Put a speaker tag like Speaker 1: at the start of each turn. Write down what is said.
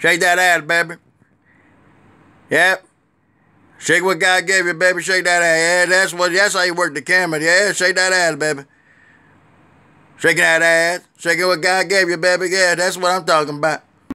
Speaker 1: Shake that ass, baby. Yep. Shake what God gave you, baby. Shake that ass. Yeah, that's what. That's how you work the camera. Yeah, shake that ass, baby. Shaking that ass. Shaking what God gave you, baby. Yeah, that's what I'm talking about.